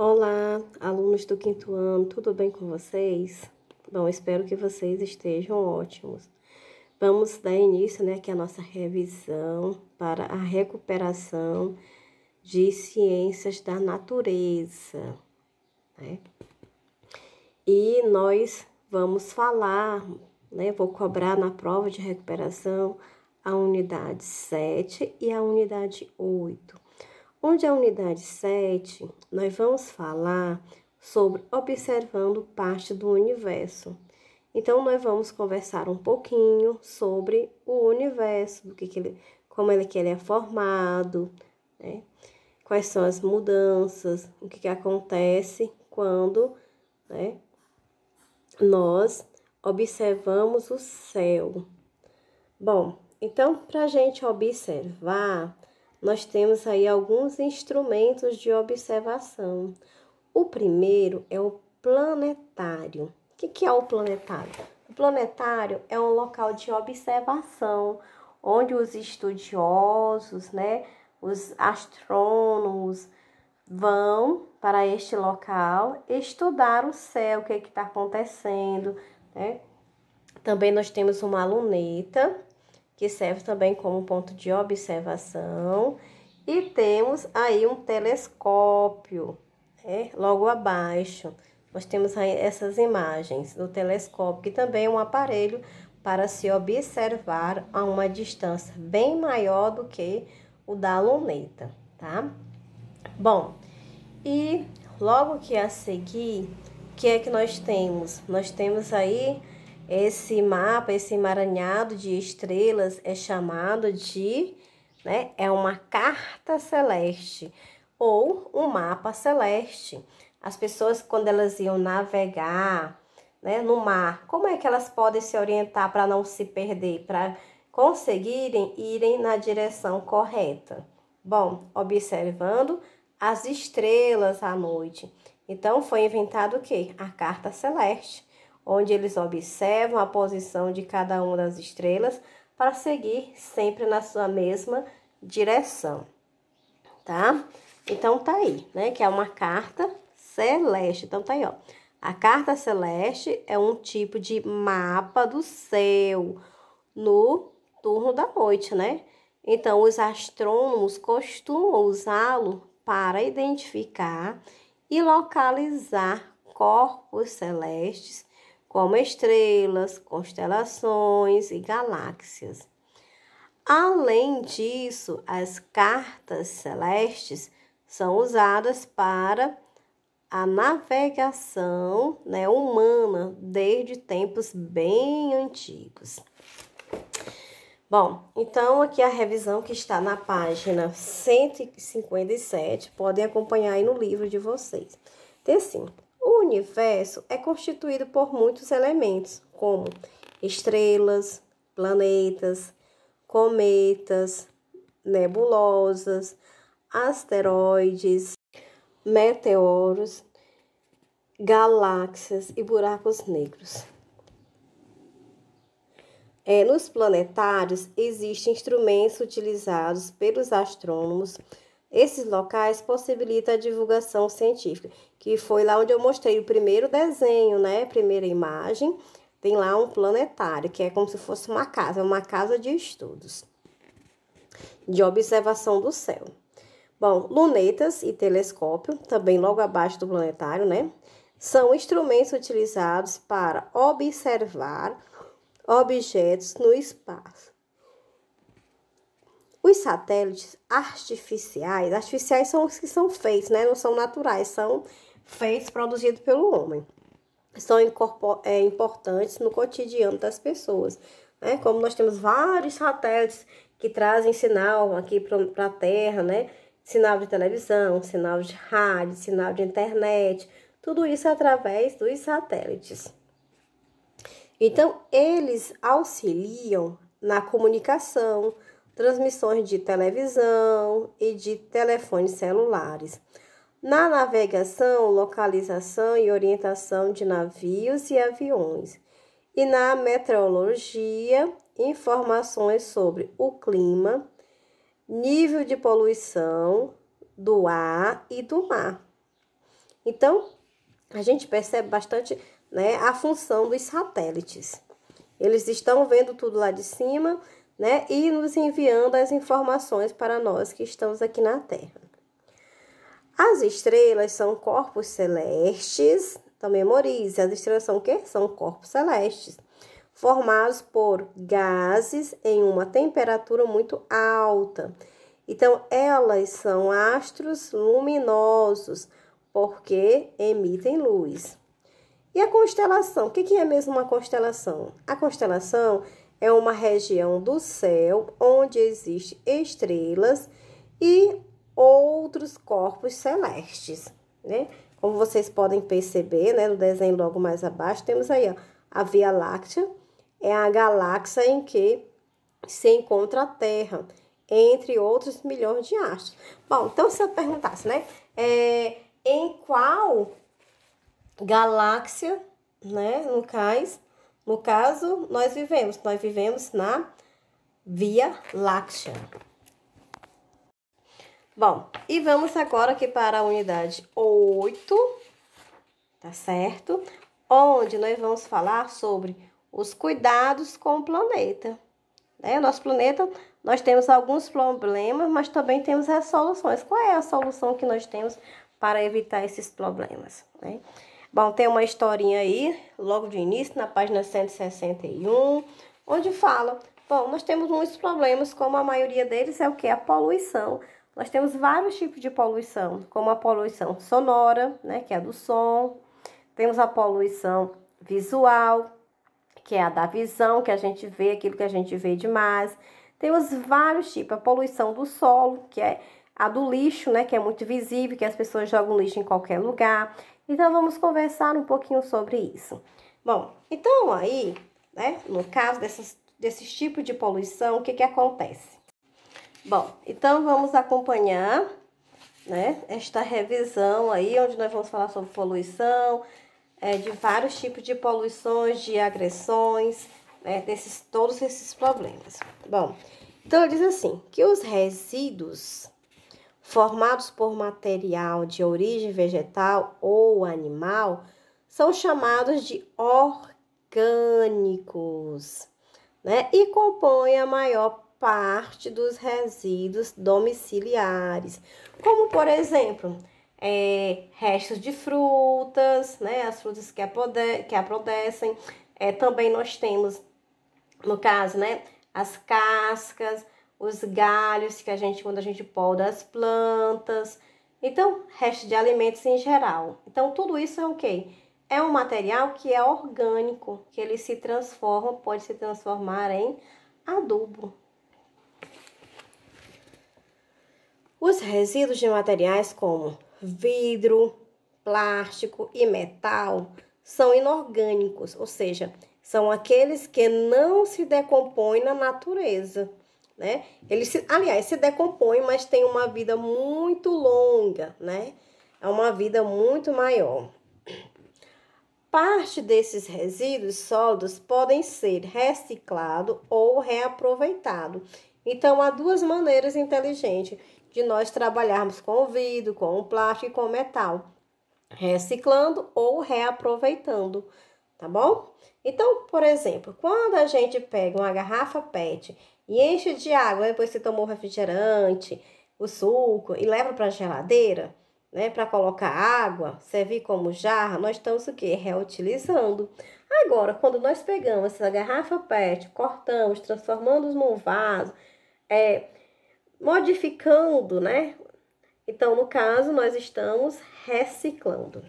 Olá, alunos do quinto ano, tudo bem com vocês? Bom, espero que vocês estejam ótimos. Vamos dar início, né, aqui a nossa revisão para a recuperação de ciências da natureza, né? E nós vamos falar, né, vou cobrar na prova de recuperação a unidade 7 e a unidade 8 onde a unidade 7, nós vamos falar sobre observando parte do universo. Então, nós vamos conversar um pouquinho sobre o universo, do que, que ele, como ele, que ele é formado, né? quais são as mudanças, o que, que acontece quando né, nós observamos o céu. Bom, então, para a gente observar, nós temos aí alguns instrumentos de observação. O primeiro é o planetário. O que, que é o planetário? O planetário é um local de observação onde os estudiosos, né, os astrônomos vão para este local estudar o céu, o que é está acontecendo, né? Também nós temos uma luneta que serve também como ponto de observação. E temos aí um telescópio, né? logo abaixo. Nós temos aí essas imagens do telescópio, que também é um aparelho para se observar a uma distância bem maior do que o da luneta, tá? Bom, e logo que a seguir, o que é que nós temos? Nós temos aí esse mapa, esse emaranhado de estrelas é chamado de, né, é uma carta celeste ou um mapa celeste. As pessoas, quando elas iam navegar né, no mar, como é que elas podem se orientar para não se perder, para conseguirem irem na direção correta? Bom, observando as estrelas à noite. Então foi inventado o quê? A carta celeste onde eles observam a posição de cada uma das estrelas para seguir sempre na sua mesma direção, tá? Então tá aí, né? Que é uma carta celeste. Então tá aí, ó. A carta celeste é um tipo de mapa do céu no turno da noite, né? Então os astrônomos costumam usá-lo para identificar e localizar corpos celestes como estrelas, constelações e galáxias. Além disso, as cartas celestes são usadas para a navegação né, humana desde tempos bem antigos. Bom, então aqui a revisão que está na página 157, podem acompanhar aí no livro de vocês. Tem assim, o universo é constituído por muitos elementos, como estrelas, planetas, cometas, nebulosas, asteroides, meteoros, galáxias e buracos negros. É, nos planetários existem instrumentos utilizados pelos astrônomos esses locais possibilitam a divulgação científica, que foi lá onde eu mostrei o primeiro desenho, né? Primeira imagem, tem lá um planetário, que é como se fosse uma casa, uma casa de estudos, de observação do céu. Bom, lunetas e telescópio, também logo abaixo do planetário, né? São instrumentos utilizados para observar objetos no espaço os satélites artificiais, artificiais são os que são feitos, né? Não são naturais, são feitos, produzidos pelo homem. São é, importantes no cotidiano das pessoas, né? Como nós temos vários satélites que trazem sinal aqui para a Terra, né? Sinal de televisão, sinal de rádio, sinal de internet, tudo isso é através dos satélites. Então, eles auxiliam na comunicação, transmissões de televisão e de telefones celulares. Na navegação, localização e orientação de navios e aviões. E na meteorologia, informações sobre o clima, nível de poluição do ar e do mar. Então, a gente percebe bastante né, a função dos satélites. Eles estão vendo tudo lá de cima, né? E nos enviando as informações para nós que estamos aqui na Terra. As estrelas são corpos celestes, então memorize, as estrelas são o quê? São corpos celestes, formados por gases em uma temperatura muito alta. Então, elas são astros luminosos, porque emitem luz. E a constelação? O que é mesmo uma constelação? A constelação é uma região do céu onde existem estrelas e outros corpos celestes, né? Como vocês podem perceber, né, no desenho logo mais abaixo, temos aí ó, a Via Láctea, é a galáxia em que se encontra a Terra, entre outros milhões de astros. Bom, então se eu perguntasse, né, é, em qual galáxia, né, no cais, no caso, nós vivemos, nós vivemos na Via Láctea. Bom, e vamos agora aqui para a unidade 8, tá certo? Onde nós vamos falar sobre os cuidados com o planeta. Né? O nosso planeta, nós temos alguns problemas, mas também temos as soluções. Qual é a solução que nós temos para evitar esses problemas? Né? Bom, tem uma historinha aí, logo de início, na página 161, onde fala: bom, nós temos muitos problemas, como a maioria deles é o que? A poluição. Nós temos vários tipos de poluição, como a poluição sonora, né, que é a do som, temos a poluição visual, que é a da visão, que a gente vê aquilo que a gente vê demais. Temos vários tipos, a poluição do solo, que é a do lixo, né, que é muito visível, que as pessoas jogam lixo em qualquer lugar. Então, vamos conversar um pouquinho sobre isso. Bom, então aí, né, no caso dessas, desses tipos de poluição, o que que acontece? Bom, então vamos acompanhar, né, esta revisão aí, onde nós vamos falar sobre poluição, é, de vários tipos de poluições, de agressões, né, desses, todos esses problemas. Bom, então diz assim, que os resíduos formados por material de origem vegetal ou animal são chamados de orgânicos, né? E compõem a maior parte dos resíduos domiciliares, como por exemplo, é, restos de frutas, né? As frutas que, apode, que apodrecem. É, também nós temos, no caso, né? As cascas, os galhos que a gente, quando a gente poda as plantas, então, resto de alimentos em geral. Então, tudo isso é o okay. É um material que é orgânico, que ele se transforma, pode se transformar em adubo. Os resíduos de materiais como vidro, plástico e metal são inorgânicos, ou seja, são aqueles que não se decompõem na natureza né? Ele se, aliás, se decompõe mas tem uma vida muito longa, né? É uma vida muito maior. Parte desses resíduos sólidos podem ser reciclado ou reaproveitado. Então, há duas maneiras inteligentes de nós trabalharmos com o vidro, com o plástico e com o metal, reciclando ou reaproveitando, tá bom? Então, por exemplo, quando a gente pega uma garrafa PET e enche de água. Depois você tomou o refrigerante, o suco e leva para a geladeira, né? Para colocar água, servir como jarra, nós estamos o que? Reutilizando. Agora, quando nós pegamos essa garrafa PET, cortamos, transformamos num vaso, é, modificando, né? Então, no caso, nós estamos reciclando.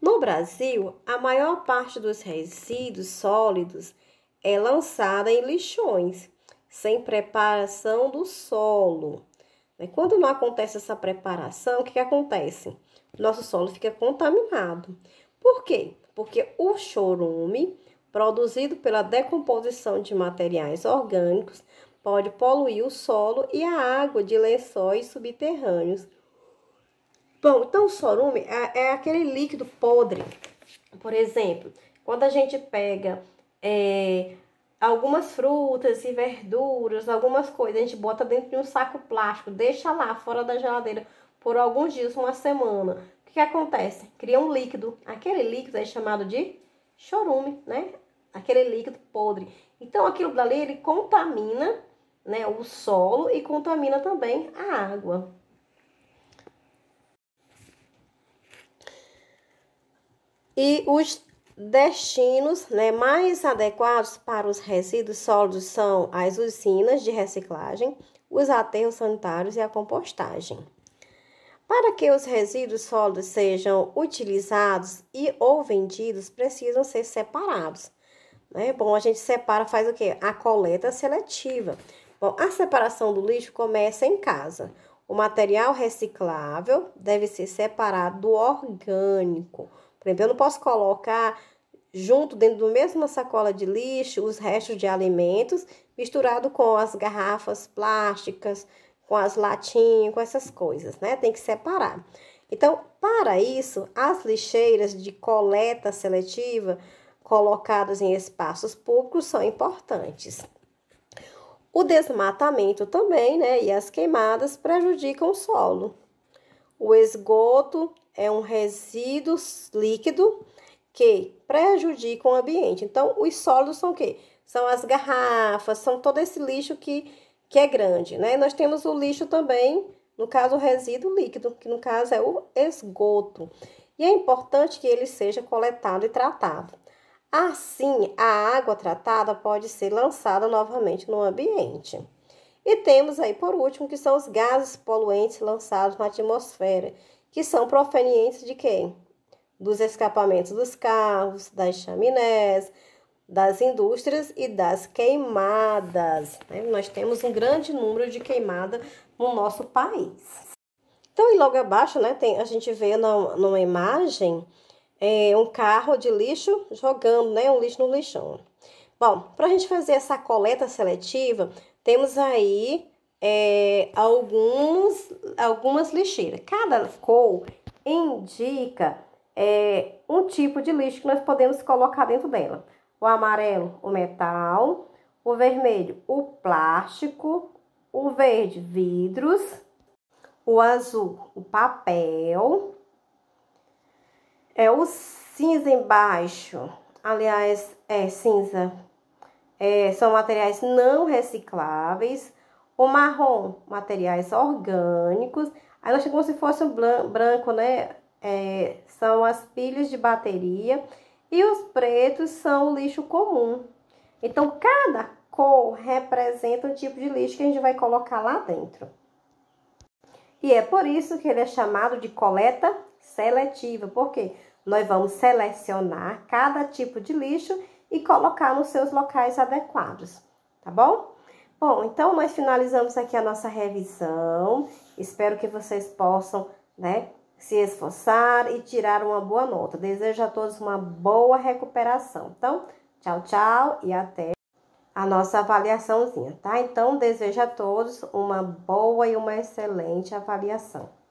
No Brasil, a maior parte dos resíduos sólidos é lançada em lixões, sem preparação do solo. Né? Quando não acontece essa preparação, o que, que acontece? Nosso solo fica contaminado. Por quê? Porque o chorume, produzido pela decomposição de materiais orgânicos, pode poluir o solo e a água de lençóis subterrâneos. Bom, então o chorume é, é aquele líquido podre. Por exemplo, quando a gente pega é, algumas frutas e verduras, algumas coisas, a gente bota dentro de um saco plástico, deixa lá fora da geladeira por alguns dias, uma semana. O que, que acontece? Cria um líquido. Aquele líquido é chamado de chorume, né? Aquele líquido podre. Então aquilo dali ele contamina, né, o solo e contamina também a água. E os Destinos né, mais adequados para os resíduos sólidos são as usinas de reciclagem, os aterros sanitários e a compostagem. Para que os resíduos sólidos sejam utilizados e ou vendidos, precisam ser separados. Né? Bom, a gente separa, faz o quê? A coleta seletiva. Bom, a separação do lixo começa em casa. O material reciclável deve ser separado do orgânico. Por exemplo, eu não posso colocar junto dentro da mesma sacola de lixo os restos de alimentos misturado com as garrafas plásticas, com as latinhas, com essas coisas, né? Tem que separar. Então, para isso, as lixeiras de coleta seletiva colocadas em espaços públicos são importantes. O desmatamento também, né, e as queimadas prejudicam o solo. O esgoto é um resíduo líquido que prejudica o ambiente. Então, os sólidos são o quê? São as garrafas, são todo esse lixo que, que é grande, né? Nós temos o lixo também, no caso, o resíduo líquido, que no caso é o esgoto. E é importante que ele seja coletado e tratado. Assim, a água tratada pode ser lançada novamente no ambiente. E temos aí, por último, que são os gases poluentes lançados na atmosfera, que são provenientes de quê? Dos escapamentos dos carros, das chaminés, das indústrias e das queimadas. Né? Nós temos um grande número de queimada no nosso país. Então, e logo abaixo, né, tem, a gente vê na, numa imagem é, um carro de lixo jogando né, um lixo no lixão. Bom, para a gente fazer essa coleta seletiva, temos aí é, alguns, algumas lixeiras. Cada cor indica é, um tipo de lixo que nós podemos colocar dentro dela. O amarelo, o metal, o vermelho, o plástico, o verde, vidros, o azul, o papel, é o cinza embaixo, aliás, é cinza, é, são materiais não recicláveis, o marrom, materiais orgânicos. Aí nós como se fosse um branco, né? É, são as pilhas de bateria. E os pretos são o lixo comum. Então, cada cor representa um tipo de lixo que a gente vai colocar lá dentro. E é por isso que ele é chamado de coleta seletiva, porque nós vamos selecionar cada tipo de lixo e colocar nos seus locais adequados, tá bom? Bom, então nós finalizamos aqui a nossa revisão. Espero que vocês possam, né, se esforçar e tirar uma boa nota. Desejo a todos uma boa recuperação. Então, tchau, tchau e até a nossa avaliaçãozinha, tá? Então, desejo a todos uma boa e uma excelente avaliação.